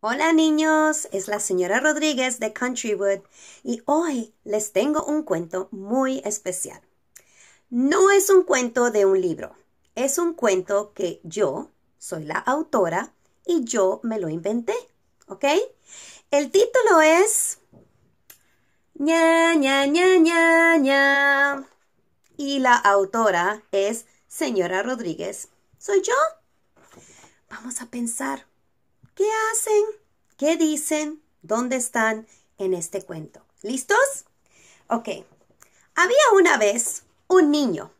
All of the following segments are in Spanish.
Hola niños, es la señora Rodríguez de Countrywood y hoy les tengo un cuento muy especial. No es un cuento de un libro, es un cuento que yo soy la autora y yo me lo inventé, ¿ok? El título es ña ña ña ña ña y la autora es señora Rodríguez. Soy yo. Vamos a pensar ¿Qué dicen? ¿Dónde están en este cuento? ¿Listos? Ok. Había una vez un niño,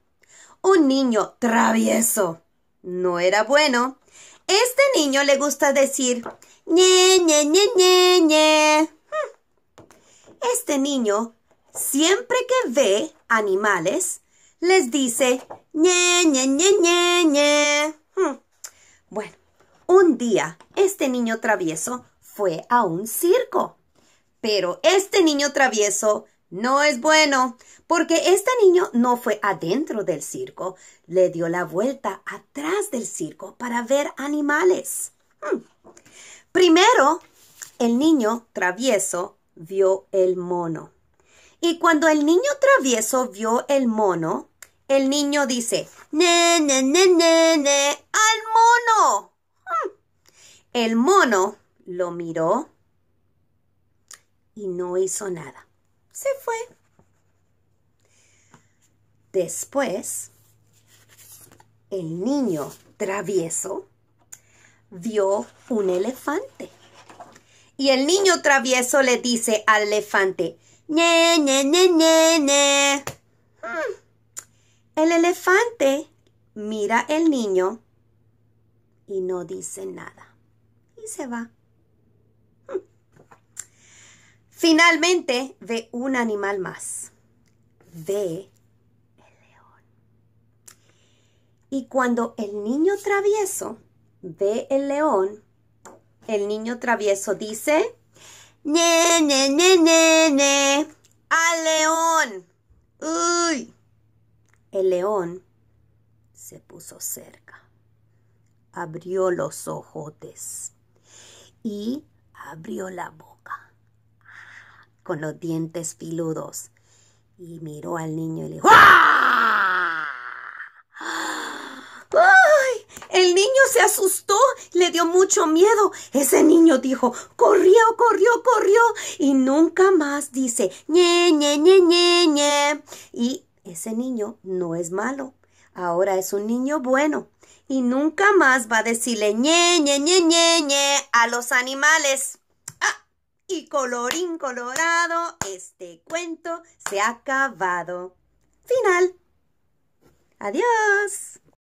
un niño travieso. No era bueno. Este niño le gusta decir ñe, ñe, ñe, ñe, ñe. Hmm. Este niño, siempre que ve animales, les dice ñe, ñe, ñe, ñe, ñe. Hmm. Bueno, un día, este niño travieso fue a un circo. Pero este niño travieso no es bueno, porque este niño no fue adentro del circo, le dio la vuelta atrás del circo para ver animales. Hmm. Primero, el niño travieso vio el mono. Y cuando el niño travieso vio el mono, el niño dice, ne, ne, ne, ne, al mono. El mono lo miró y no hizo nada. Se fue. Después, el niño travieso vio un elefante. Y el niño travieso le dice al elefante, ne, ne, ne, ne, ne. Mm. El elefante mira al niño y no dice nada se va. Finalmente ve un animal más. Ve el león. Y cuando el niño travieso ve el león, el niño travieso dice, ne, ne, ne, ne, al león. Uy. El león se puso cerca. Abrió los ojotes y abrió la boca con los dientes filudos y miró al niño y le dijo ¡Ah! ¡Ay! El niño se asustó, le dio mucho miedo. Ese niño dijo, corrió, corrió, corrió. Y nunca más dice, ñe, ñe, ñe, ñe. Y ese niño no es malo, Ahora es un niño bueno y nunca más va a decirle ñe, ñe, ñe, ñe, ñe a los animales. Ah, y colorín colorado, este cuento se ha acabado. Final. Adiós.